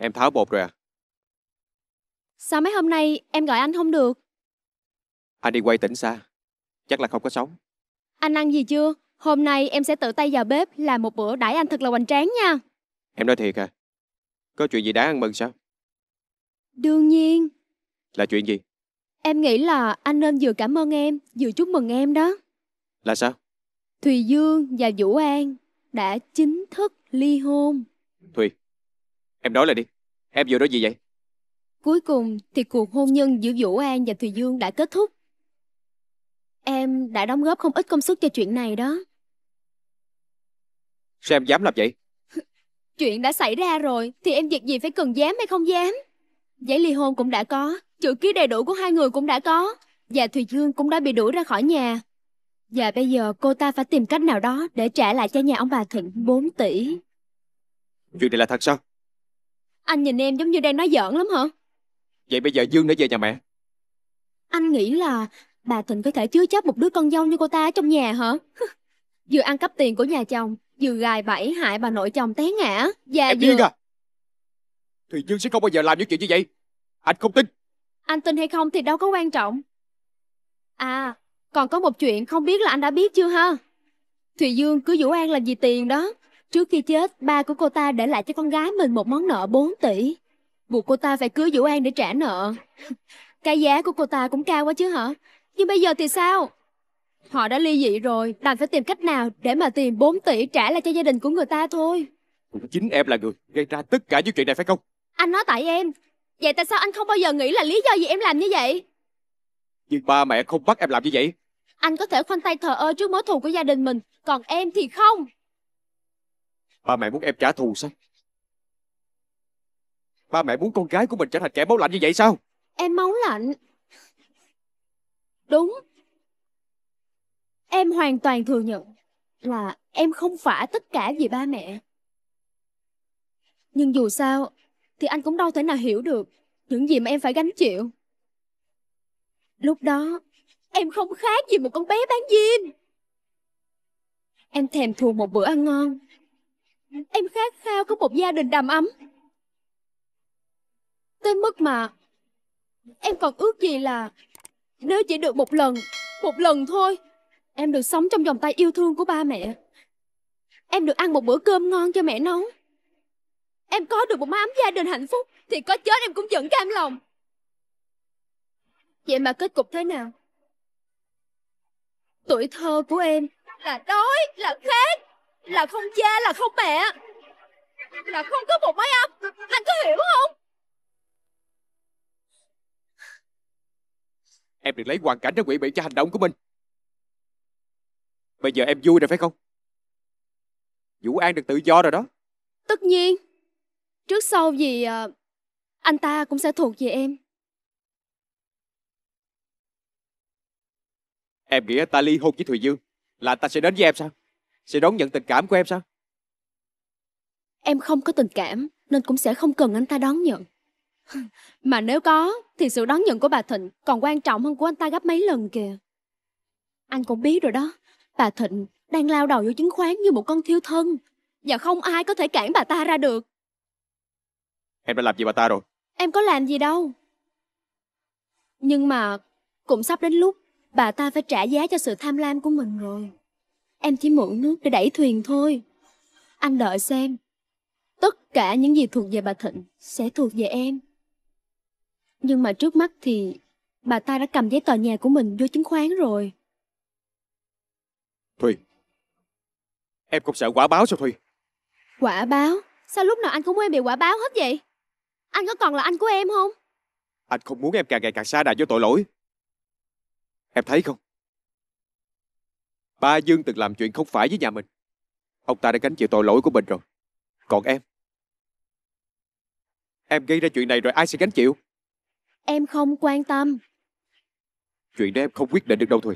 Em tháo bột rồi à? Sao mấy hôm nay em gọi anh không được? Anh đi quay tỉnh xa, chắc là không có sống. Anh ăn gì chưa? Hôm nay em sẽ tự tay vào bếp làm một bữa đãi anh thật là hoành tráng nha. Em nói thiệt à? Có chuyện gì đáng ăn mừng sao? Đương nhiên. Là chuyện gì? Em nghĩ là anh nên vừa cảm ơn em, vừa chúc mừng em đó. Là sao? Thùy Dương và Vũ An đã chính thức ly hôn. Thùy, Em nói lại đi Em vừa nói gì vậy Cuối cùng thì cuộc hôn nhân giữa Vũ An và Thùy Dương đã kết thúc Em đã đóng góp không ít công sức cho chuyện này đó Sao em dám làm vậy Chuyện đã xảy ra rồi Thì em việc gì phải cần dám hay không dám Giấy ly hôn cũng đã có Chữ ký đầy đủ của hai người cũng đã có Và Thùy Dương cũng đã bị đuổi ra khỏi nhà Và bây giờ cô ta phải tìm cách nào đó Để trả lại cho nhà ông bà Thịnh 4 tỷ Chuyện này là thật sao anh nhìn em giống như đang nói giỡn lắm hả? Vậy bây giờ Dương đã về nhà mẹ Anh nghĩ là bà Thịnh có thể chứa chấp một đứa con dâu như cô ta ở trong nhà hả? vừa ăn cắp tiền của nhà chồng, vừa gài bẫy hại bà nội chồng té ngã. Và Em vừa... điên à Thì Dương sẽ không bao giờ làm những chuyện như vậy Anh không tin Anh tin hay không thì đâu có quan trọng À còn có một chuyện không biết là anh đã biết chưa ha Thùy Dương cứ Vũ An làm gì tiền đó Trước khi chết, ba của cô ta để lại cho con gái mình một món nợ 4 tỷ. Buộc cô ta phải cưới Vũ An để trả nợ. Cái giá của cô ta cũng cao quá chứ hả? Nhưng bây giờ thì sao? Họ đã ly dị rồi, đành phải tìm cách nào để mà tìm 4 tỷ trả lại cho gia đình của người ta thôi. chính em là người gây ra tất cả những chuyện này phải không? Anh nói tại em. Vậy tại sao anh không bao giờ nghĩ là lý do gì em làm như vậy? Nhưng ba mẹ không bắt em làm như vậy. Anh có thể khoanh tay thờ ơ trước mối thù của gia đình mình, còn em thì không. Ba mẹ muốn em trả thù sao Ba mẹ muốn con gái của mình trở thành kẻ máu lạnh như vậy sao Em máu lạnh Đúng Em hoàn toàn thừa nhận Là em không phải tất cả vì ba mẹ Nhưng dù sao Thì anh cũng đâu thể nào hiểu được Những gì mà em phải gánh chịu Lúc đó Em không khác gì một con bé bán diêm Em thèm thuồng một bữa ăn ngon Em khát khao có một gia đình đầm ấm. Tới mức mà em còn ước gì là nếu chỉ được một lần, một lần thôi, em được sống trong vòng tay yêu thương của ba mẹ. Em được ăn một bữa cơm ngon cho mẹ nấu. Em có được một mái ấm gia đình hạnh phúc thì có chết em cũng vẫn cam lòng. Vậy mà kết cục thế nào? Tuổi thơ của em là đói, là khát, là không cha, là không mẹ Là không có một mái ấm Anh có hiểu không? Em đừng lấy hoàn cảnh để quỷ bị cho hành động của mình Bây giờ em vui rồi phải không? Vũ An được tự do rồi đó Tất nhiên Trước sau gì ờ, Anh ta cũng sẽ thuộc về em Em nghĩ ta ly hôn với Thùy Dương Là ta sẽ đến với em sao sẽ đón nhận tình cảm của em sao? Em không có tình cảm nên cũng sẽ không cần anh ta đón nhận. Mà nếu có thì sự đón nhận của bà Thịnh còn quan trọng hơn của anh ta gấp mấy lần kìa. Anh cũng biết rồi đó, bà Thịnh đang lao đầu vô chứng khoán như một con thiêu thân và không ai có thể cản bà ta ra được. Em đã làm gì bà ta rồi? Em có làm gì đâu. Nhưng mà cũng sắp đến lúc bà ta phải trả giá cho sự tham lam của mình rồi. Em chỉ mượn nước để đẩy thuyền thôi. Anh đợi xem. Tất cả những gì thuộc về bà Thịnh sẽ thuộc về em. Nhưng mà trước mắt thì bà ta đã cầm giấy tờ nhà của mình vô chứng khoán rồi. Thùy, em cũng sợ quả báo sao Thùy? Quả báo? Sao lúc nào anh cũng em bị quả báo hết vậy? Anh có còn là anh của em không? Anh không muốn em càng ngày càng xa đà với tội lỗi. Em thấy không? Ba Dương từng làm chuyện không phải với nhà mình. Ông ta đã gánh chịu tội lỗi của mình rồi. Còn em? Em gây ra chuyện này rồi ai sẽ gánh chịu? Em không quan tâm. Chuyện đó em không quyết định được đâu Thùy.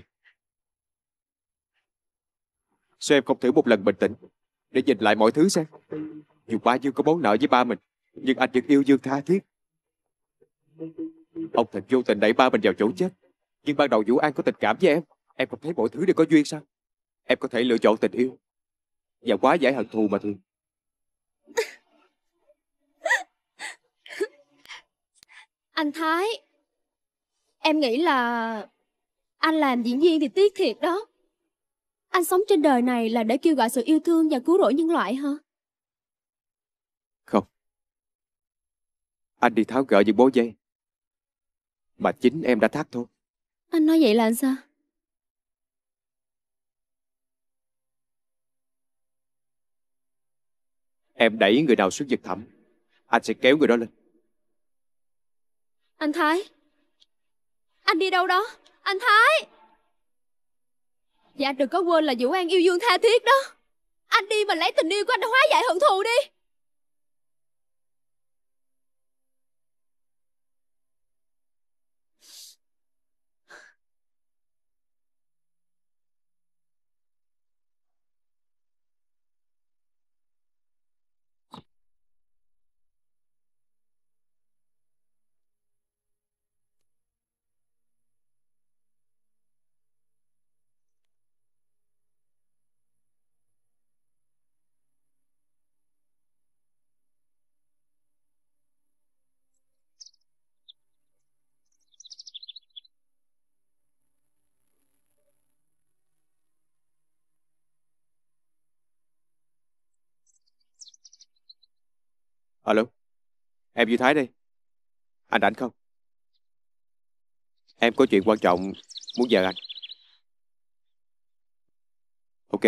Sao em không thử một lần bình tĩnh để nhìn lại mọi thứ xem? Dù ba Dương có bón nợ với ba mình, nhưng anh vẫn yêu Dương tha thiết. Ông thật vô tình đẩy ba mình vào chỗ chết, nhưng ban đầu Vũ An có tình cảm với em. Em không thấy mọi thứ đều có duyên sao Em có thể lựa chọn tình yêu Và quá giải hận thù mà thôi. Anh Thái Em nghĩ là Anh làm diễn viên thì tiếc thiệt đó Anh sống trên đời này là để kêu gọi sự yêu thương và cứu rỗi nhân loại hả? Không Anh đi tháo gỡ những bố dây Mà chính em đã thắt thôi Anh nói vậy là anh sao? Em đẩy người nào xuống vực thẳm Anh sẽ kéo người đó lên Anh Thái Anh đi đâu đó Anh Thái Dạ đừng có quên là Vũ An yêu Dương tha thiết đó Anh đi mà lấy tình yêu của anh hóa giải hận thù đi Alo, em Duy Thái đây. Anh rảnh không? Em có chuyện quan trọng muốn nhờ anh. Ok,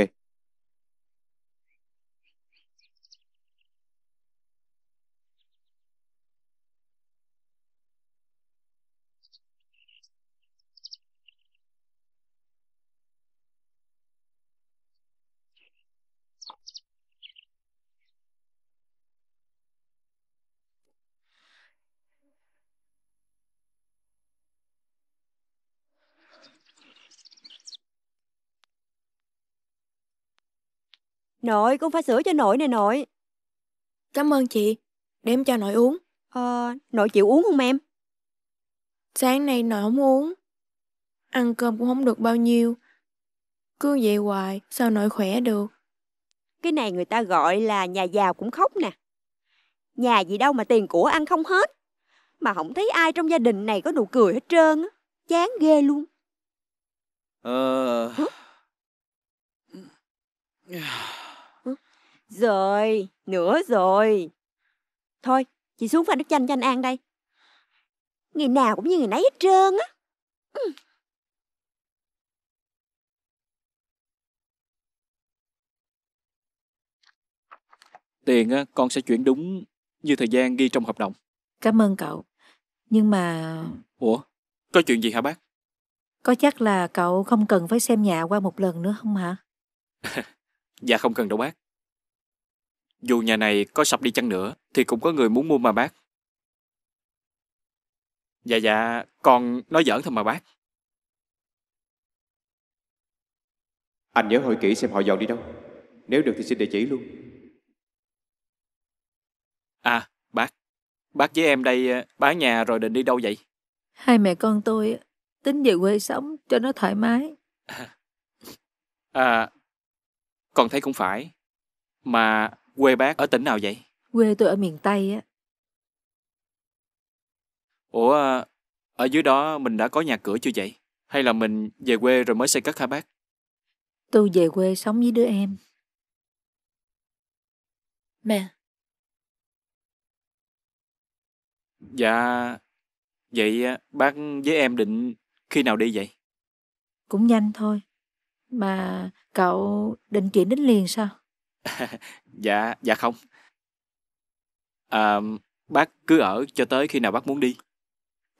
Nội, con pha sữa cho nội nè nội. Cảm ơn chị, đem cho nội uống. Ờ, nội chịu uống không em? Sáng nay nội không uống. Ăn cơm cũng không được bao nhiêu. Cứ vậy hoài, sao nội khỏe được? Cái này người ta gọi là nhà giàu cũng khóc nè. Nhà gì đâu mà tiền của ăn không hết. Mà không thấy ai trong gia đình này có nụ cười hết trơn á. Chán ghê luôn. Ờ... Uh... Rồi, nữa rồi. Thôi, chị xuống pha nước chanh cho anh An đây. Ngày nào cũng như ngày nấy hết trơn á. Tiền á, con sẽ chuyển đúng như thời gian ghi trong hợp đồng. Cảm ơn cậu. Nhưng mà... Ủa, có chuyện gì hả bác? Có chắc là cậu không cần phải xem nhà qua một lần nữa không hả? dạ không cần đâu bác. Dù nhà này có sập đi chăng nữa thì cũng có người muốn mua mà bác. Dạ dạ, con nói giỡn thôi mà bác. Anh nhớ hỏi kỹ xem họ giàu đi đâu. Nếu được thì xin địa chỉ luôn. À, bác. Bác với em đây bán nhà rồi định đi đâu vậy? Hai mẹ con tôi tính về quê sống cho nó thoải mái. À, à con thấy cũng phải. Mà Quê bác ở tỉnh nào vậy? Quê tôi ở miền Tây á. Ủa, à, ở dưới đó mình đã có nhà cửa chưa vậy? Hay là mình về quê rồi mới xây cất hả bác? Tôi về quê sống với đứa em. Mẹ. Dạ, vậy à, bác với em định khi nào đi vậy? Cũng nhanh thôi. Mà cậu định chuyển đến liền sao? Dạ, dạ không. À, bác cứ ở cho tới khi nào bác muốn đi.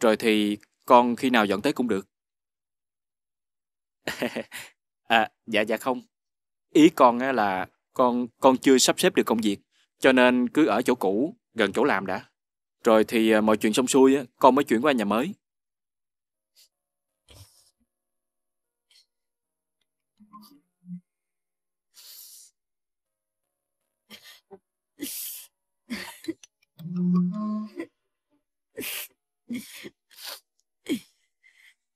Rồi thì con khi nào dọn tới cũng được. À, dạ dạ không. Ý con á là con con chưa sắp xếp được công việc, cho nên cứ ở chỗ cũ, gần chỗ làm đã. Rồi thì ờ, mọi chuyện xong xuôi á, con mới chuyển qua nhà mới.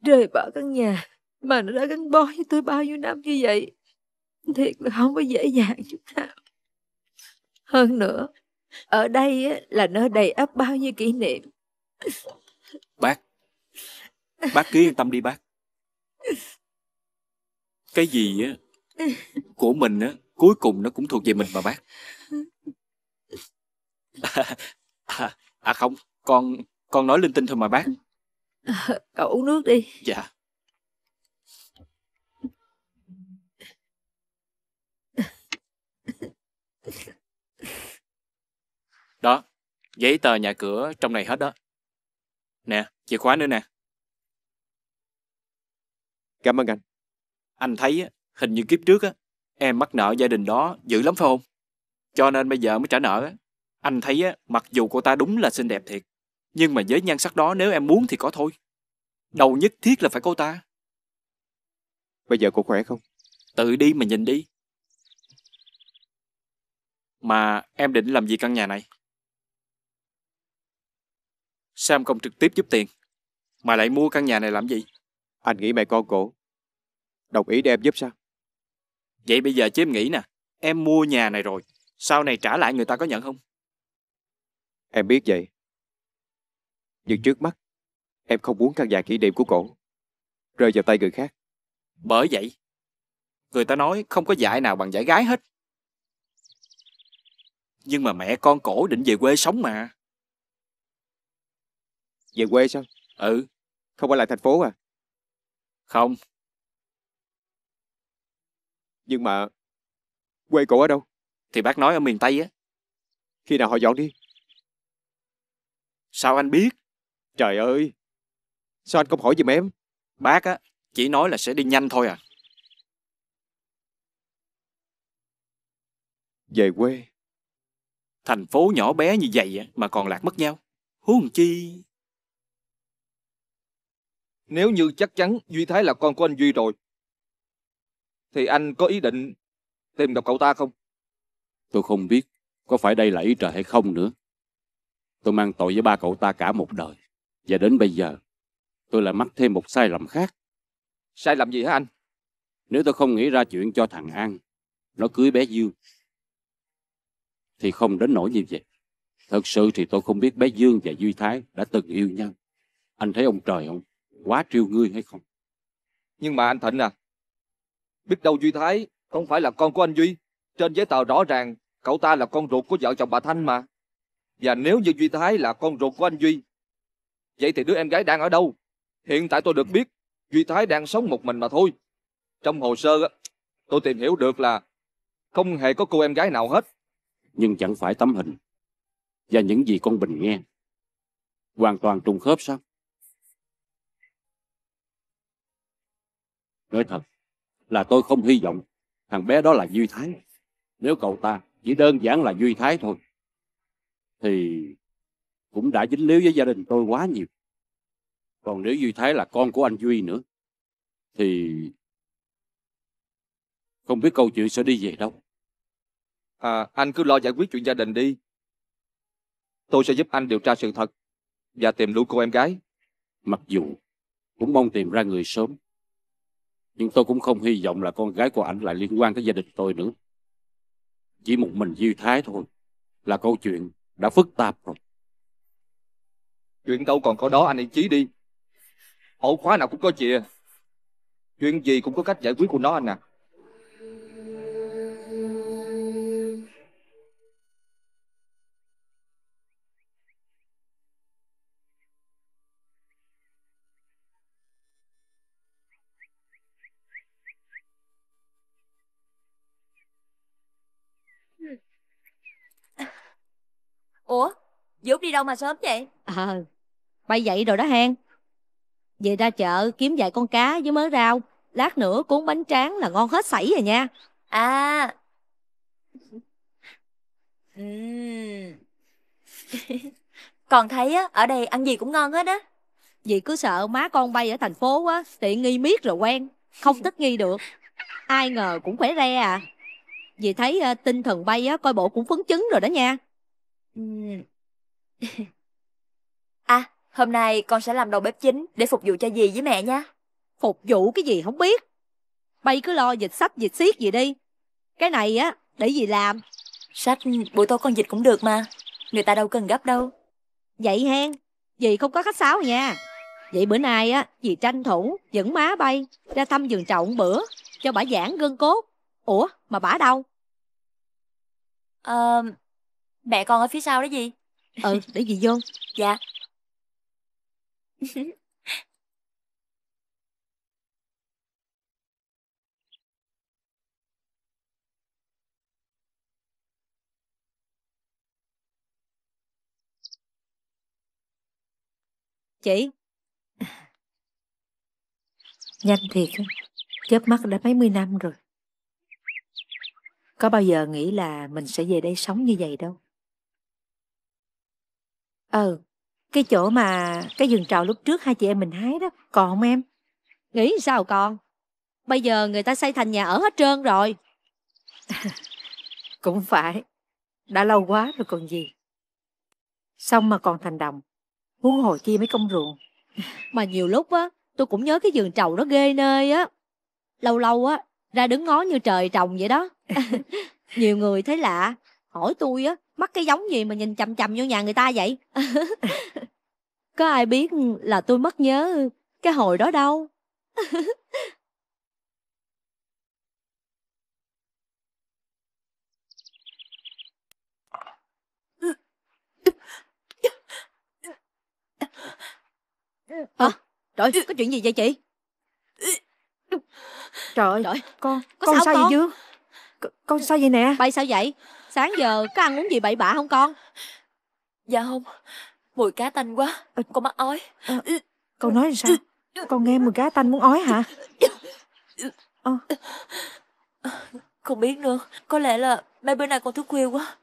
Rời bỏ căn nhà mà nó đã gắn bó với tôi bao nhiêu năm như vậy. Thiệt là không có dễ dàng chút nào. Hơn nữa, ở đây là nơi đầy ắp bao nhiêu kỷ niệm. Bác, bác cứ yên tâm đi bác. Cái gì á, của mình á, cuối cùng nó cũng thuộc về mình mà bác. À, à, không, con con nói linh tinh thôi mà bác. cậu uống nước đi. Dạ. Đó, giấy tờ nhà cửa trong này hết đó. Nè, chìa khóa nữa nè. Cảm ơn anh. Anh thấy hình như kiếp trước á, em mắc nợ gia đình đó dữ lắm phải không? Cho nên bây giờ mới trả nợ á. Anh thấy á, mặc dù cô ta đúng là xinh đẹp thiệt, nhưng mà với nhan sắc đó nếu em muốn thì có thôi. Đầu nhất thiết là phải cô ta. Bây giờ cô khỏe không? Tự đi mà nhìn đi. Mà em định làm gì căn nhà này? sam em không trực tiếp giúp tiền? Mà lại mua căn nhà này làm gì? Anh nghĩ mẹ con cổ. Đồng ý để em giúp sao? Vậy bây giờ chứ em nghĩ nè, em mua nhà này rồi, sau này trả lại người ta có nhận không? Em biết vậy. Nhưng ừ. trước mắt, em không muốn căn nhà kỷ niệm của cổ rơi vào tay người khác. Bởi vậy, người ta nói không có dạy nào bằng giải gái hết. Nhưng mà mẹ con cổ định về quê sống mà. Về quê sao? Ừ. Không phải lại thành phố à? Không. Nhưng mà quê cổ ở đâu? Thì bác nói ở miền Tây á. Khi nào họ dọn đi? Sao anh biết? Trời ơi! Sao anh không hỏi giùm em? Bác á, chỉ nói là sẽ đi nhanh thôi à. Về quê. Thành phố nhỏ bé như vậy mà còn lạc mất nhau. Huống chi... Nếu như chắc chắn Duy Thái là con của anh Duy rồi, thì anh có ý định tìm gặp cậu ta không? Tôi không biết có phải đây là ý trời hay không nữa. Tôi mang tội với ba cậu ta cả một đời. Và đến bây giờ, tôi lại mắc thêm một sai lầm khác. Sai lầm gì hả anh? Nếu tôi không nghĩ ra chuyện cho thằng An, nó cưới bé Dương, thì không đến nỗi như vậy. Thật sự thì tôi không biết bé Dương và Duy Thái đã từng yêu nhau. Anh thấy ông trời không? Quá triêu ngươi hay không? Nhưng mà anh Thịnh à, biết đâu Duy Thái không phải là con của anh Duy. Trên giấy tờ rõ ràng, cậu ta là con ruột của vợ chồng bà Thanh mà. Và nếu như Duy Thái là con ruột của anh Duy, vậy thì đứa em gái đang ở đâu? Hiện tại tôi được biết Duy Thái đang sống một mình mà thôi. Trong hồ sơ, tôi tìm hiểu được là không hề có cô em gái nào hết. Nhưng chẳng phải tấm hình và những gì con Bình nghe. Hoàn toàn trùng khớp sao? Nói thật là tôi không hy vọng thằng bé đó là Duy Thái. Nếu cậu ta chỉ đơn giản là Duy Thái thôi, thì cũng đã dính líu với gia đình tôi quá nhiều còn nếu duy thái là con của anh duy nữa thì không biết câu chuyện sẽ đi về đâu à, anh cứ lo giải quyết chuyện gia đình đi tôi sẽ giúp anh điều tra sự thật và tìm luôn cô em gái mặc dù cũng mong tìm ra người sớm nhưng tôi cũng không hy vọng là con gái của ảnh lại liên quan tới gia đình tôi nữa chỉ một mình duy thái thôi là câu chuyện đã phức tạp rồi chuyện đâu còn có đó anh yên chí đi ổ khóa nào cũng có chìa chuyện gì cũng có cách giải quyết của nó anh à Dũng đi đâu mà sớm vậy? Ờ, à, bay dậy rồi đó hen. Về ra chợ kiếm vài con cá với mớ rau. Lát nữa cuốn bánh tráng là ngon hết sảy rồi nha. À. Uhm. Còn thấy á, ở đây ăn gì cũng ngon hết á. Dì cứ sợ má con bay ở thành phố á, tiện nghi miết rồi quen. Không thích nghi được. Ai ngờ cũng khỏe re à. Dì thấy uh, tinh thần bay á, coi bộ cũng phấn chấn rồi đó nha. Uhm. à, hôm nay con sẽ làm đầu bếp chính để phục vụ cho dì với mẹ nha. Phục vụ cái gì không biết. Bay cứ lo dịch sách, dịch xiết gì đi. Cái này á, để dì làm. Sách buổi tối con dịch cũng được mà. Người ta đâu cần gấp đâu. Vậy hen, dì không có khách sáo nha. Vậy bữa nay á, dì tranh thủ dẫn má bay ra thăm vườn trọng bữa cho bà giảng gân cốt. Ủa, mà bà đâu? Ờ, à, mẹ con ở phía sau đó gì? Ờ, để gì vô? Dạ. Chị. Nhanh thiệt, chớp mắt đã mấy mươi năm rồi. Có bao giờ nghĩ là mình sẽ về đây sống như vậy đâu ờ, cái chỗ mà cái vườn trầu lúc trước hai chị em mình hái đó, còn không em? Nghĩ sao còn? Bây giờ người ta xây thành nhà ở hết trơn rồi. Cũng phải, đã lâu quá rồi còn gì. Xong mà còn thành đồng, huống hồ chi mấy công ruộng. mà nhiều lúc á, tôi cũng nhớ cái vườn trầu đó ghê nơi á. Lâu lâu á, ra đứng ngó như trời trồng vậy đó. nhiều người thấy lạ, hỏi tôi á mắc cái giống gì mà nhìn chằm chằm vô nhà người ta vậy có ai biết là tôi mất nhớ cái hồi đó đâu à, trời có chuyện gì vậy chị trời trời, con có con sao, sao con? vậy chứ con sao vậy nè bay sao vậy Sáng giờ có ăn uống gì bậy bạ không con Dạ không Mùi cá tanh quá ờ. Con mắc ói à, Con nói sao Con nghe mùi cá tanh muốn ói hả à. Không biết nữa Có lẽ là mấy bữa nay con thức khuya quá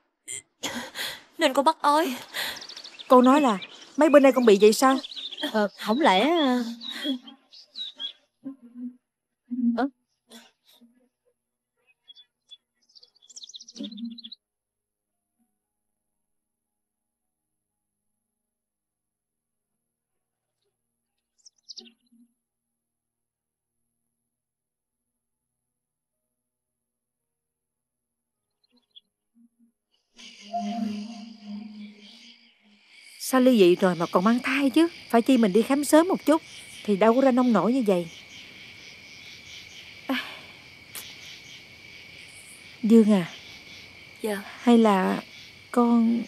Nên con mắc ói Cô nói là Mấy bữa nay con bị vậy sao ờ, Không lẽ ờ. Sao ly dị rồi mà còn mang thai chứ Phải chi mình đi khám sớm một chút Thì đâu có ra nông nổi như vậy à. Dương à Dạ Hay là con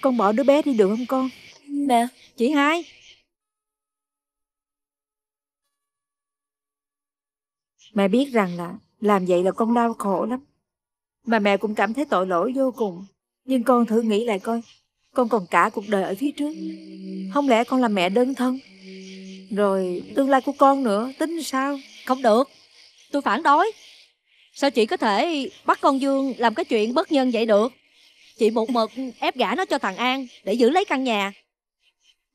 Con bỏ đứa bé đi được không con Nè Chị hai Mẹ biết rằng là Làm vậy là con đau khổ lắm Mà mẹ cũng cảm thấy tội lỗi vô cùng Nhưng con thử nghĩ lại coi con còn cả cuộc đời ở phía trước Không lẽ con là mẹ đơn thân Rồi tương lai của con nữa Tính sao Không được Tôi phản đối Sao chị có thể bắt con Dương làm cái chuyện bất nhân vậy được Chị một mực ép gả nó cho thằng An Để giữ lấy căn nhà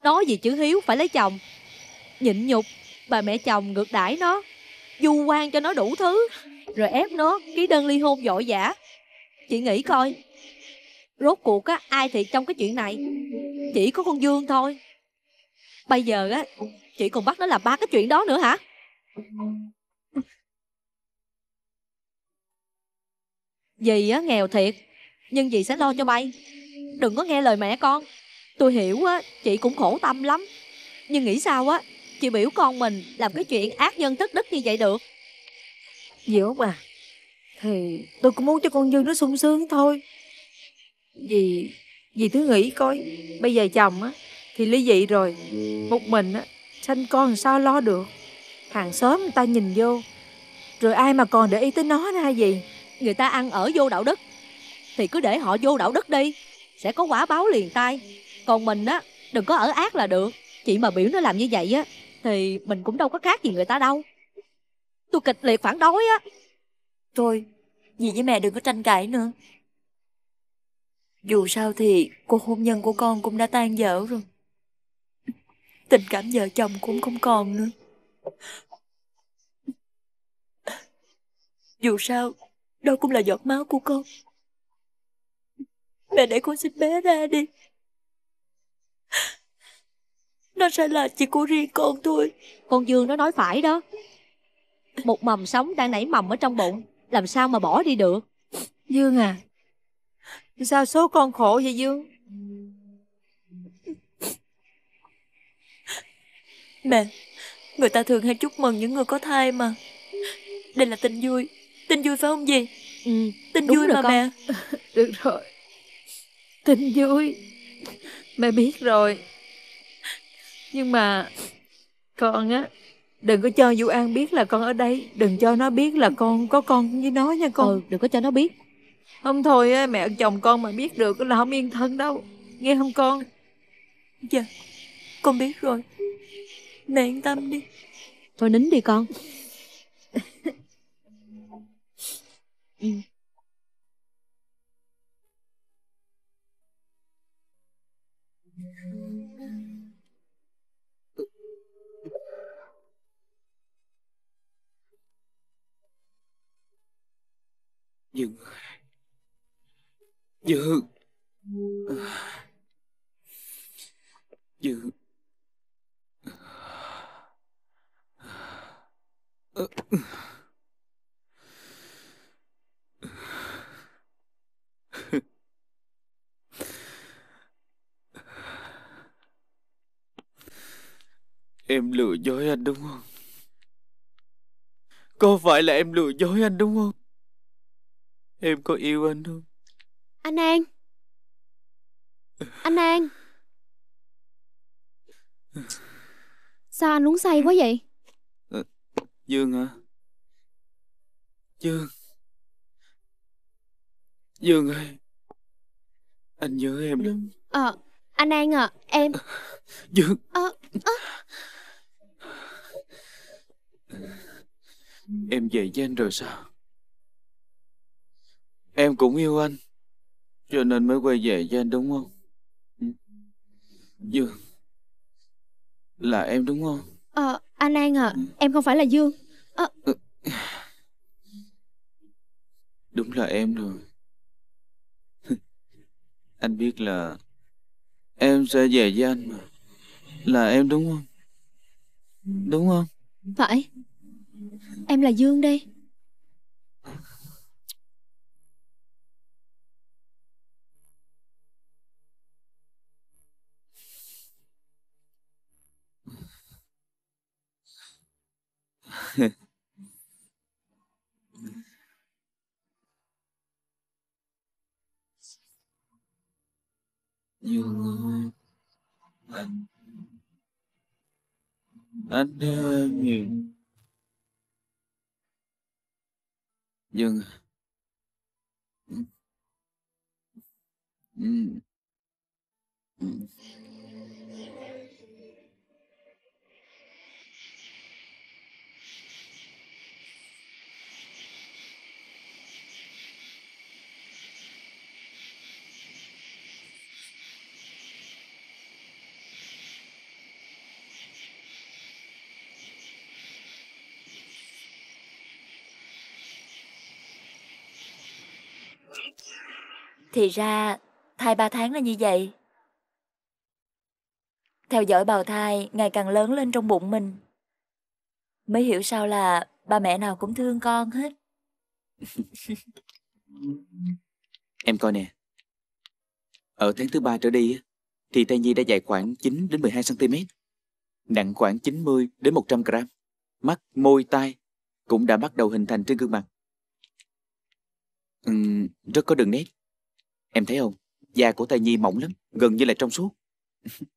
Nói gì chữ hiếu phải lấy chồng Nhịn nhục Bà mẹ chồng ngược đãi nó Du quan cho nó đủ thứ Rồi ép nó ký đơn ly hôn vội vã Chị nghĩ coi Rốt cuộc á, ai thì trong cái chuyện này Chỉ có con Dương thôi Bây giờ á Chị còn bắt nó làm ba cái chuyện đó nữa hả Dì á nghèo thiệt Nhưng dì sẽ lo cho bay Đừng có nghe lời mẹ con Tôi hiểu á chị cũng khổ tâm lắm Nhưng nghĩ sao á Chị biểu con mình làm cái chuyện ác nhân thất đức như vậy được Dì út à Thì tôi cũng muốn cho con Dương nó sung sướng thôi vì vì thứ nghĩ coi bây giờ chồng á thì ly dị rồi một mình á sanh con sao lo được hàng xóm người ta nhìn vô rồi ai mà còn để ý tới nó nữa hay gì người ta ăn ở vô đạo đức thì cứ để họ vô đạo đức đi sẽ có quả báo liền tay còn mình á đừng có ở ác là được chị mà biểu nó làm như vậy á thì mình cũng đâu có khác gì người ta đâu tôi kịch liệt phản đối á thôi dì với mẹ đừng có tranh cãi nữa dù sao thì cuộc hôn nhân của con cũng đã tan dở rồi. Tình cảm vợ chồng cũng không còn nữa. Dù sao, đó cũng là giọt máu của con. Mẹ để con xin bé ra đi. Nó sẽ là chị của riêng con thôi. Con Dương nó nói phải đó. Một mầm sống đang nảy mầm ở trong bụng, làm sao mà bỏ đi được. Dương à, Sao số con khổ vậy Dương Mẹ Người ta thường hay chúc mừng những người có thai mà Đây là tin vui Tin vui phải không gì ừ, Tin vui mà con. mẹ Được rồi Tin vui Mẹ biết rồi Nhưng mà Con á Đừng có cho Vũ An biết là con ở đây Đừng cho nó biết là con có con với nó nha con Ừ đừng có cho nó biết không thôi mẹ chồng con mà biết được là không yên thân đâu Nghe không con Dạ Con biết rồi Mẹ yên tâm đi Thôi nín đi con ừ. Nhưng Dự Dự Em lừa dối anh đúng không? Có phải là em lừa dối anh đúng không? Em có yêu anh không? Anh An Anh An Sao anh uống say quá vậy Dương hả à? Dương Dương ơi Anh nhớ em lắm Ờ à, Anh An à Em Dương à, à. Em về với anh rồi sao Em cũng yêu anh cho nên mới quay về với anh đúng không? Ừ. Dương Là em đúng không? Ờ, à, anh An à, em không phải là Dương à... Đúng là em rồi Anh biết là Em sẽ về với anh mà Là em đúng không? Đúng không? Phải Em là Dương đây you Lord, and under you. dừng mm. Mm. Thì ra, thai ba tháng là như vậy. Theo dõi bào thai ngày càng lớn lên trong bụng mình. Mới hiểu sao là ba mẹ nào cũng thương con hết. em coi nè. Ở tháng thứ ba trở đi thì thai nhi đã dài khoảng 9 đến 12 cm, nặng khoảng 90 đến 100 gram. Mắt, môi, tai cũng đã bắt đầu hình thành trên gương mặt. Uhm, rất có đường nét Em thấy không, da của thai nhi mỏng lắm, gần như là trong suốt.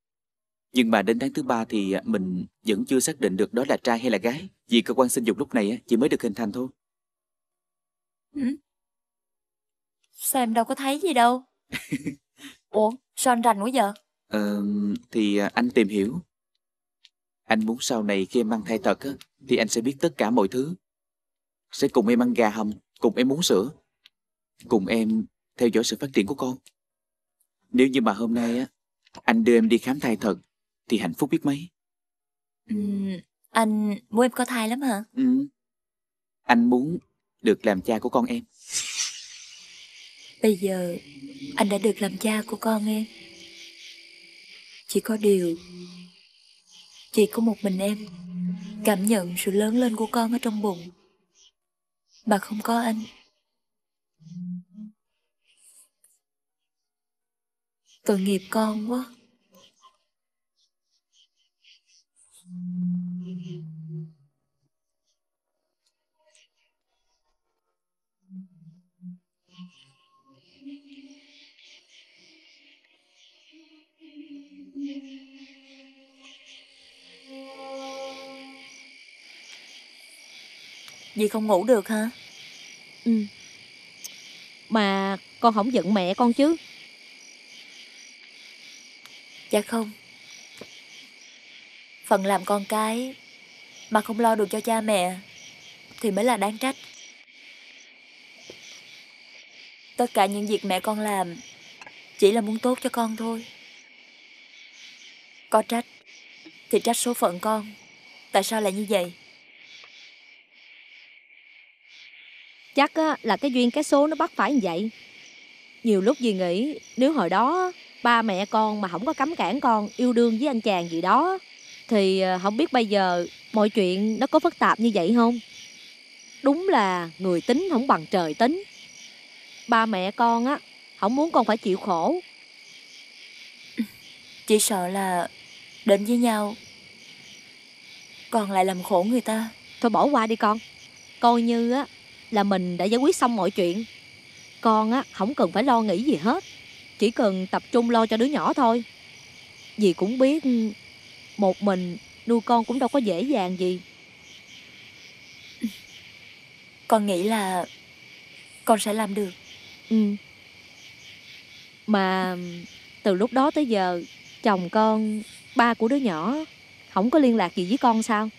Nhưng mà đến tháng thứ ba thì à, mình vẫn chưa xác định được đó là trai hay là gái, vì cơ quan sinh dục lúc này chỉ mới được hình thành thôi. Ừ. Sao em đâu có thấy gì đâu? Ủa, sao anh rành quá giờ? Ờ, thì à, anh tìm hiểu. Anh muốn sau này khi em mang thai thật á, thì anh sẽ biết tất cả mọi thứ. Sẽ cùng em ăn gà hầm, cùng em uống sữa, cùng em theo dõi sự phát triển của con. Nếu như mà hôm nay á, anh đưa em đi khám thai thật, thì hạnh phúc biết mấy. Ừ, anh muốn em có thai lắm hả? Ừ. Anh muốn được làm cha của con em. Bây giờ anh đã được làm cha của con em. Chỉ có điều Chỉ có một mình em Cảm nhận sự lớn lên của con ở trong bụng Mà không có anh tội nghiệp con quá Vì không ngủ được hả? Ừ Mà con không giận mẹ con chứ Dạ không Phận làm con cái Mà không lo được cho cha mẹ Thì mới là đáng trách Tất cả những việc mẹ con làm Chỉ là muốn tốt cho con thôi Có trách Thì trách số phận con Tại sao lại như vậy Chắc là cái duyên cái số nó bắt phải như vậy Nhiều lúc gì nghĩ Nếu hồi đó ba mẹ con mà không có cấm cản con yêu đương với anh chàng gì đó thì không ờ, biết bây giờ mọi chuyện nó có phức tạp như vậy không đúng là người tính không bằng trời tính ba mẹ con á không muốn con phải chịu khổ chỉ sợ là đến với nhau còn lại làm khổ người ta thôi bỏ qua đi con coi như á là mình đã giải quyết xong mọi chuyện con á không cần phải lo nghĩ gì hết chỉ cần tập trung lo cho đứa nhỏ thôi Dì cũng biết Một mình nuôi con cũng đâu có dễ dàng gì Con nghĩ là Con sẽ làm được Ừ Mà từ lúc đó tới giờ Chồng con Ba của đứa nhỏ Không có liên lạc gì với con sao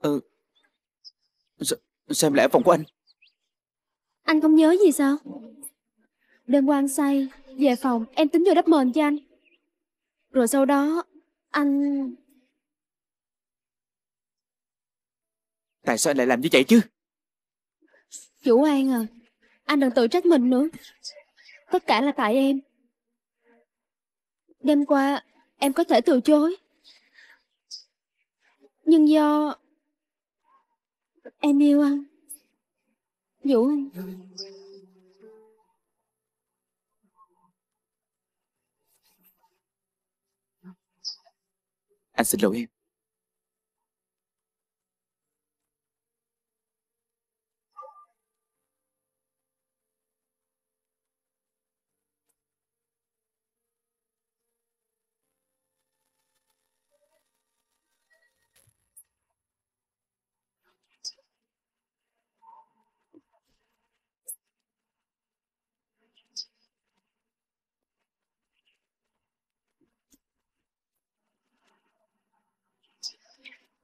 Ừ Sa Sao em lại ở phòng của anh Anh không nhớ gì sao Đêm qua anh say Về phòng em tính vô đắp mền cho anh Rồi sau đó Anh Tại sao anh lại làm như vậy chứ Chủ An à Anh đừng tự trách mình nữa Tất cả là tại em Đêm qua em có thể từ chối Nhưng do Em yêu anh Vũ anh Anh à, xin lỗi em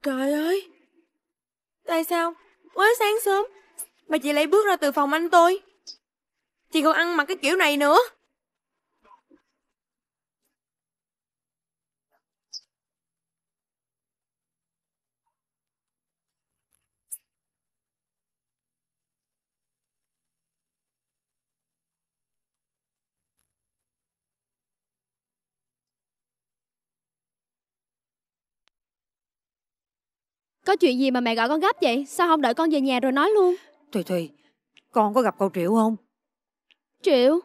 Trời ơi Tại sao Quá sáng sớm Mà chị lại bước ra từ phòng anh tôi Chị còn ăn mặc cái kiểu này nữa Có chuyện gì mà mẹ gọi con gấp vậy? Sao không đợi con về nhà rồi nói luôn? Thùy Thùy, con có gặp cậu Triệu không? Triệu?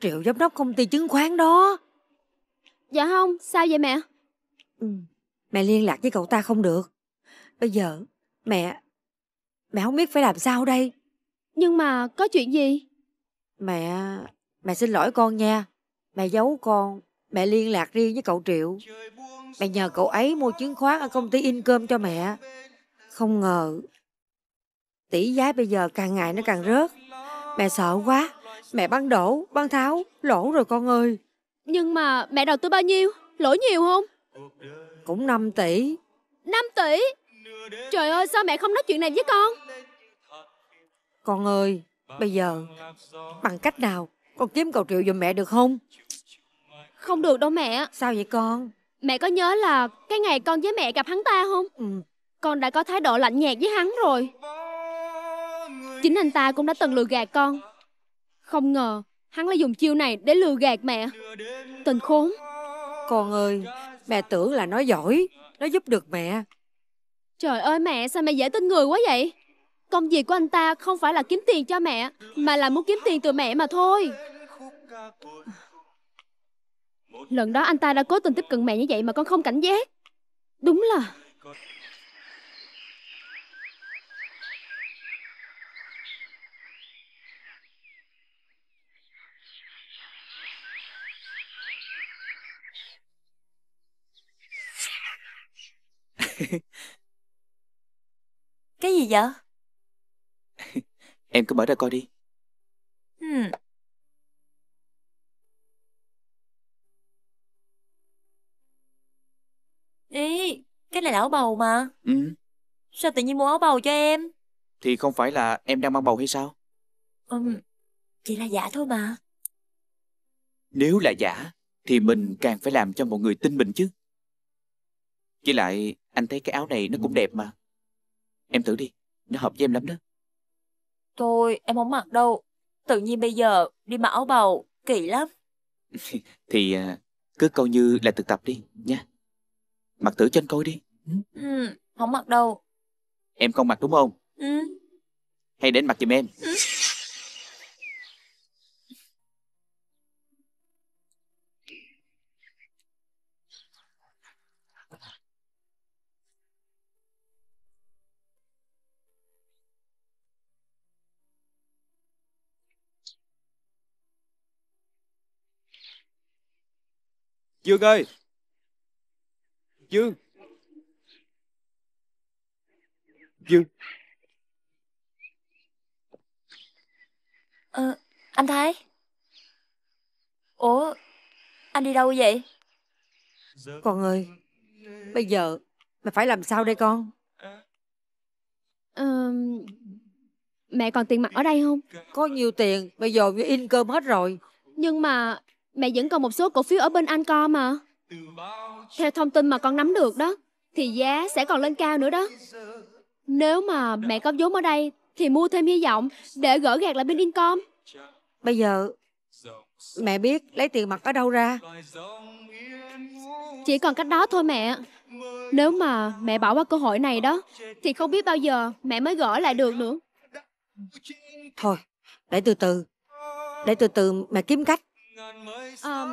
Triệu giám đốc công ty chứng khoán đó. Dạ không, sao vậy mẹ? Ừ, mẹ liên lạc với cậu ta không được. Bây giờ mẹ, mẹ không biết phải làm sao đây. Nhưng mà có chuyện gì? Mẹ, mẹ xin lỗi con nha. Mẹ giấu con Mẹ liên lạc riêng với cậu Triệu Mẹ nhờ cậu ấy mua chứng khoán ở công ty Incom cho mẹ Không ngờ Tỷ giá bây giờ càng ngày nó càng rớt Mẹ sợ quá Mẹ băng đổ, băng tháo, lỗ rồi con ơi Nhưng mà mẹ đầu tư bao nhiêu? Lỗ nhiều không? Cũng 5 tỷ 5 tỷ? Trời ơi sao mẹ không nói chuyện này với con? Con ơi, bây giờ bằng cách nào con kiếm cậu Triệu giùm mẹ được không? Không được đâu mẹ Sao vậy con Mẹ có nhớ là cái ngày con với mẹ gặp hắn ta không ừ. Con đã có thái độ lạnh nhạt với hắn rồi Chính anh ta cũng đã từng lừa gạt con Không ngờ Hắn lại dùng chiêu này để lừa gạt mẹ Tình khốn Con ơi Mẹ tưởng là nó giỏi Nó giúp được mẹ Trời ơi mẹ sao mẹ dễ tin người quá vậy Công việc của anh ta không phải là kiếm tiền cho mẹ Mà là muốn kiếm tiền từ mẹ mà thôi Lần đó anh ta đã cố tình tiếp cận mẹ như vậy mà con không cảnh giác Đúng là Cái gì vậy? em cứ mở ra coi đi. Hmm. Cái này là áo bầu mà Ừ, Sao tự nhiên mua áo bầu cho em thì không phải là em đang mang bầu hay sao? Ừm Chỉ là giả thôi mà Nếu là giả, thì mình càng phải làm cho mọi người tin mình chứ. Với lại, anh thấy cái áo này nó cũng đẹp mà. Em thử đi, nó hợp với em lắm đó. Thôi em không mặc đâu Tự nhiên bây giờ đi mặc áo bầu Kỳ lắm Thì à, cứ coi như là thực tập đi, nha. Mặc thử cho anh coi đi. Ừ, không mặc đâu. Em không mặc đúng không? Ừ. Hay đến mặc giùm em. Ừ. Dương ơi! Dương! Dương Ờ, anh Thái Ủa, anh đi đâu vậy? Con ơi, bây giờ mày phải làm sao đây con? Ờ, mẹ còn tiền mặt ở đây không? Có nhiều tiền, bây giờ in cơm hết rồi. Nhưng mà mẹ vẫn còn một số cổ phiếu ở bên anh con mà. Theo thông tin mà con nắm được đó, thì giá sẽ còn lên cao nữa đó. Nếu mà mẹ có vốn ở đây thì mua thêm hy vọng để gỡ gạt lại bên Incom. Bây giờ mẹ biết lấy tiền mặt ở đâu ra. Chỉ còn cách đó thôi mẹ. Nếu mà mẹ bỏ qua cơ hội này đó thì không biết bao giờ mẹ mới gỡ lại được nữa. Thôi, để từ từ. Để từ từ mẹ kiếm cách. À,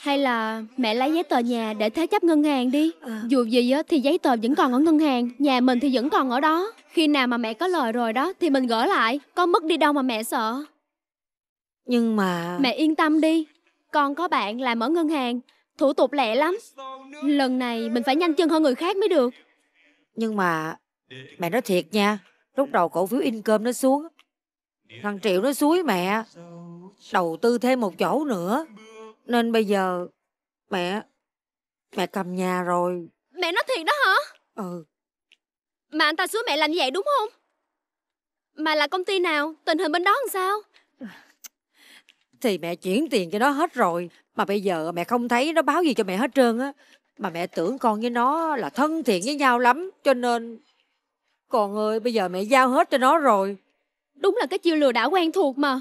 hay là mẹ lấy giấy tờ nhà để thế chấp ngân hàng đi à. Dù gì á, thì giấy tờ vẫn còn ở ngân hàng Nhà mình thì vẫn còn ở đó Khi nào mà mẹ có lời rồi đó Thì mình gửi lại Con mất đi đâu mà mẹ sợ Nhưng mà Mẹ yên tâm đi Con có bạn làm ở ngân hàng Thủ tục lẹ lắm Lần này mình phải nhanh chân hơn người khác mới được Nhưng mà Mẹ nói thiệt nha Lúc đầu cổ phiếu income nó xuống Thằng Triệu nó suối mẹ Đầu tư thêm một chỗ nữa nên bây giờ mẹ mẹ cầm nhà rồi. Mẹ nói thiệt đó hả? Ừ. Mà anh ta xúi mẹ làm như vậy đúng không? Mà là công ty nào? Tình hình bên đó làm sao? Thì mẹ chuyển tiền cho nó hết rồi. Mà bây giờ mẹ không thấy nó báo gì cho mẹ hết trơn á. Mà mẹ tưởng con với nó là thân thiện với nhau lắm. Cho nên... Con ơi, bây giờ mẹ giao hết cho nó rồi. Đúng là cái chiêu lừa đảo quen thuộc mà.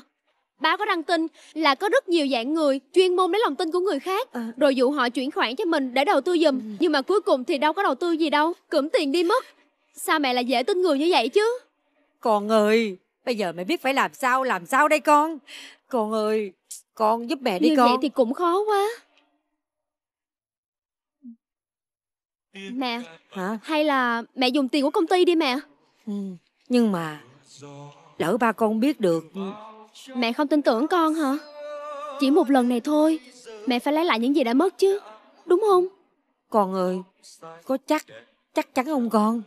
Báo có đăng tin là có rất nhiều dạng người chuyên môn lấy lòng tin của người khác à. rồi dụ họ chuyển khoản cho mình để đầu tư giùm. Ừ. Nhưng mà cuối cùng thì đâu có đầu tư gì đâu, cưỡng tiền đi mất. Sao mẹ lại dễ tin người như vậy chứ? Con ơi, bây giờ mẹ biết phải làm sao, làm sao đây con? Con ơi, con giúp mẹ đi như con. Như vậy thì cũng khó quá. Mẹ, Hả? hay là mẹ dùng tiền của công ty đi mẹ. Ừ. Nhưng mà lỡ ba con biết được Mẹ không tin tưởng con hả Chỉ một lần này thôi Mẹ phải lấy lại những gì đã mất chứ Đúng không Con ơi Có chắc Chắc chắn không con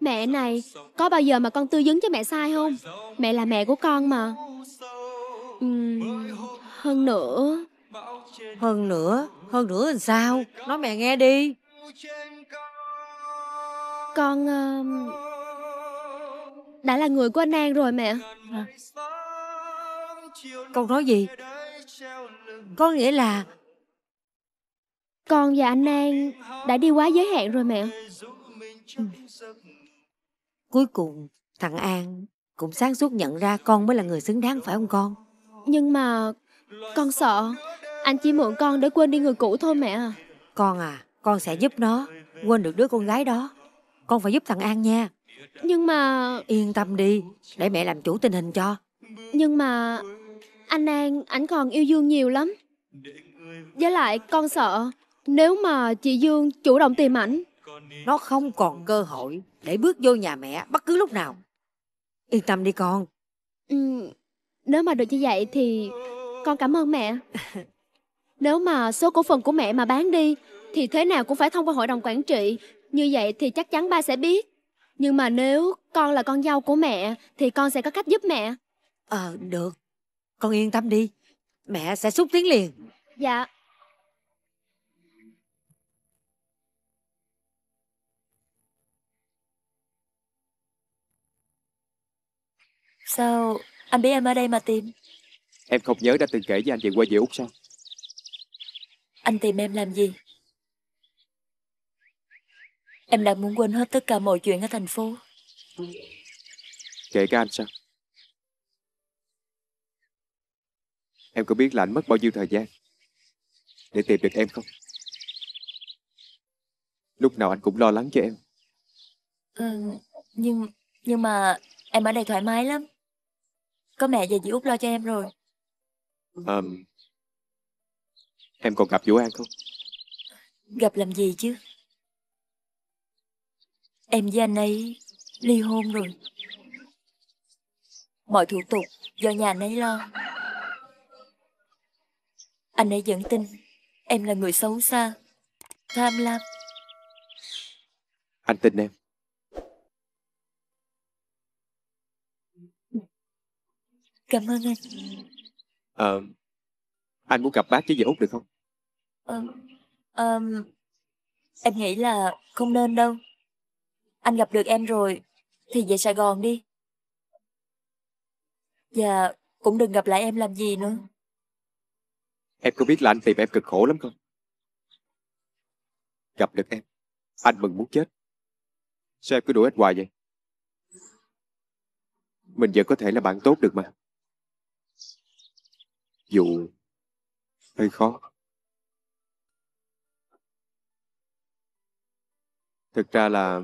Mẹ này Có bao giờ mà con tư vấn cho mẹ sai không Mẹ là mẹ của con mà uhm, Hơn nữa Hơn nữa Hơn nữa làm sao Nói mẹ nghe đi Con uh, Đã là người của anh An rồi mẹ à. Con nói gì? Có nghĩa là Con và anh An đã đi quá giới hạn rồi mẹ. Ừ. Cuối cùng, thằng An cũng sáng suốt nhận ra con mới là người xứng đáng phải không con? Nhưng mà con sợ anh chỉ mượn con để quên đi người cũ thôi mẹ à. Con à, con sẽ giúp nó quên được đứa con gái đó. Con phải giúp thằng An nha. Nhưng mà... Yên tâm đi, để mẹ làm chủ tình hình cho. Nhưng mà anh An, ảnh còn yêu Dương nhiều lắm Với lại con sợ Nếu mà chị Dương chủ động tìm ảnh Nó không còn cơ hội Để bước vô nhà mẹ bất cứ lúc nào Yên tâm đi con ừ, Nếu mà được như vậy thì Con cảm ơn mẹ Nếu mà số cổ phần của mẹ mà bán đi Thì thế nào cũng phải thông qua hội đồng quản trị Như vậy thì chắc chắn ba sẽ biết Nhưng mà nếu con là con dâu của mẹ Thì con sẽ có cách giúp mẹ Ờ được con yên tâm đi Mẹ sẽ xúc tiến liền Dạ Sao anh biết em ở đây mà tìm Em không nhớ đã từng kể với anh về quê về Úc sao Anh tìm em làm gì Em đã muốn quên hết tất cả mọi chuyện ở thành phố Kể cả anh sao Em có biết là anh mất bao nhiêu thời gian Để tìm được em không Lúc nào anh cũng lo lắng cho em ừ, Nhưng nhưng mà em ở đây thoải mái lắm Có mẹ và dì Út lo cho em rồi à, Em còn gặp Vũ An không Gặp làm gì chứ Em với anh ấy ly hôn rồi Mọi thủ tục do nhà anh ấy lo anh ấy vẫn tin em là người xấu xa, tham lam. Anh tin em. Cảm ơn anh. à, anh muốn gặp bác với vợ Út được không? à, à, em nghĩ là không nên đâu. Anh gặp được em rồi, thì về Sài Gòn đi. Và dạ, cũng đừng gặp lại em làm gì nữa. Em có biết là anh tìm em cực khổ lắm không? Gặp được em, anh mừng muốn chết. Sao em cứ đuổi anh hoài vậy? Mình vẫn có thể là bạn tốt được mà. Dù hơi khó. Thực ra là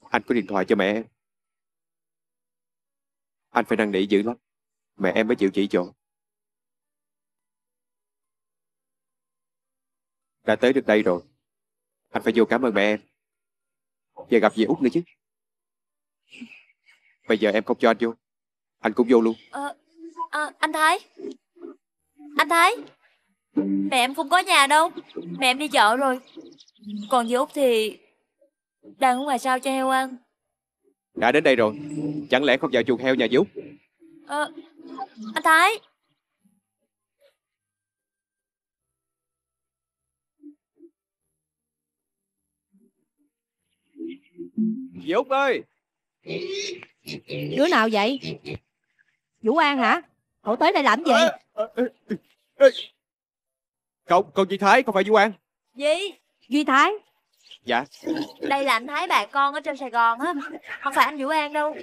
anh có điện thoại cho mẹ em. Anh phải năn nỉ dữ lắm. Mẹ em mới chịu chỉ chỗ. đã tới được đây rồi. Anh phải vô cảm ơn mẹ em. Giờ gặp gì Út nữa chứ. Bây giờ em không cho anh vô. Anh cũng vô luôn. À, à, anh Thái. Anh Thái. Mẹ em không có nhà đâu. Mẹ em đi chợ rồi. Còn dì Út thì đang ở ngoài sao cho heo ăn. Đã đến đây rồi. Chẳng lẽ không vào chuồng heo nhà dì Út? À, anh Thái. Dũng ơi Đứa nào vậy Vũ An hả Cậu tới đây làm gì Cậu, cậu Duy Thái, không phải Vũ An Gì Duy Thái Dạ Đây là anh Thái bà con ở trên Sài Gòn á Không phải anh Vũ An đâu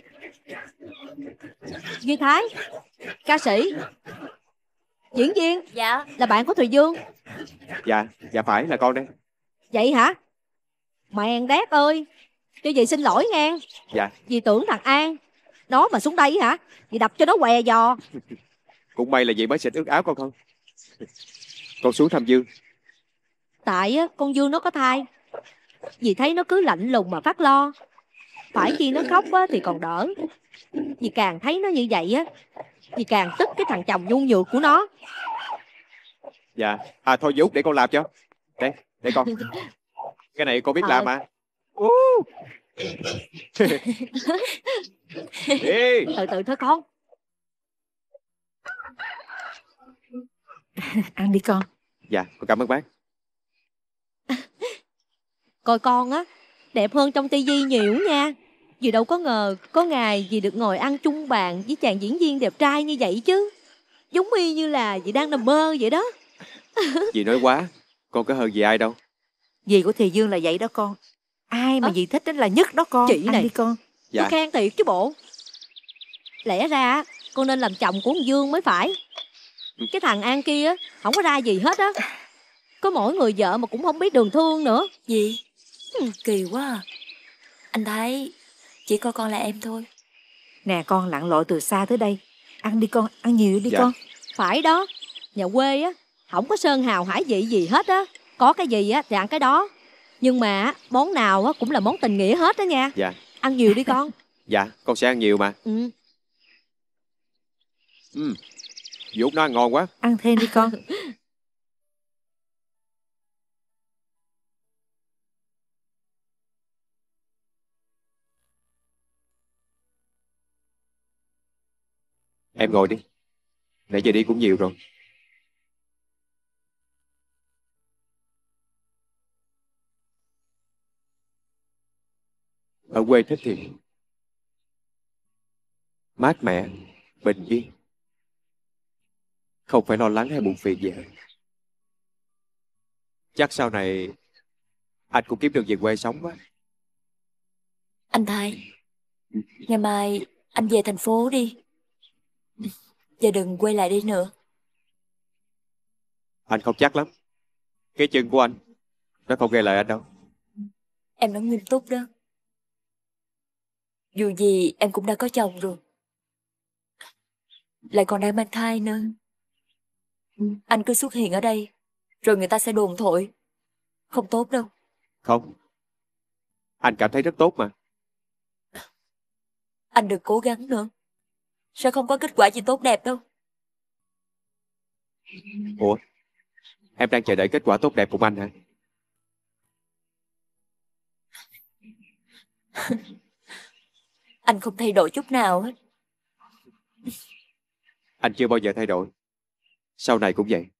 Duy Thái Ca sĩ Diễn viên Dạ Là bạn của Thùy Dương Dạ, dạ phải là con đây Vậy hả Mèn đét ơi chứ vậy xin lỗi ngang dạ vì tưởng thằng an nó mà xuống đây hả vì đập cho nó què giò cũng may là vậy mới xịt ướt áo con không con xuống thăm dương tại á, con dương nó có thai vì thấy nó cứ lạnh lùng mà phát lo phải khi nó khóc á, thì còn đỡ vì càng thấy nó như vậy á vì càng tức cái thằng chồng nhu nhược của nó dạ à thôi vũ để con làm cho đây để con cái này con biết à, làm mà đi từ từ thôi con ăn đi con dạ con cảm ơn bác coi con á đẹp hơn trong tivi nhiều nha vì đâu có ngờ có ngày gì được ngồi ăn chung bàn với chàng diễn viên đẹp trai như vậy chứ giống y như là dì đang nằm mơ vậy đó dì nói quá con có hơn gì ai đâu dì của thì dương là vậy đó con ai mà à. dì thích đến là nhất đó con chị ăn này đi con dạ. tôi khen thiệt chứ bộ lẽ ra con nên làm chồng của ông dương mới phải cái thằng an kia không có ra gì hết á có mỗi người vợ mà cũng không biết đường thương nữa gì ừ, kỳ quá à. anh thấy chỉ có con là em thôi nè con lặn lội từ xa tới đây ăn đi con ăn nhiều đi dạ. con phải đó nhà quê á không có sơn hào hải vị gì hết á có cái gì á thì ăn cái đó nhưng mà món nào cũng là món tình nghĩa hết đó nha dạ ăn nhiều đi con dạ con sẽ ăn nhiều mà ừ ừ dì út nó ăn ngon quá ăn thêm đi con em ngồi đi nãy giờ đi cũng nhiều rồi ở quê Thích thì Mát mẻ, bình yên. Không phải lo lắng hay buồn phiền gì hết. Chắc sau này anh cũng kiếm được về quê sống á. Anh Thái, ngày mai anh về thành phố đi. Và đừng quay lại đây nữa. Anh không chắc lắm. Cái chân của anh, nó không gây lại anh đâu. Em nói nghiêm túc đó. Dù gì em cũng đã có chồng rồi Lại còn đang mang thai nữa Anh cứ xuất hiện ở đây Rồi người ta sẽ đồn thổi Không tốt đâu Không Anh cảm thấy rất tốt mà Anh đừng cố gắng nữa Sẽ không có kết quả gì tốt đẹp đâu Ủa Em đang chờ đợi kết quả tốt đẹp của anh hả Anh không thay đổi chút nào hết. Anh chưa bao giờ thay đổi. Sau này cũng vậy.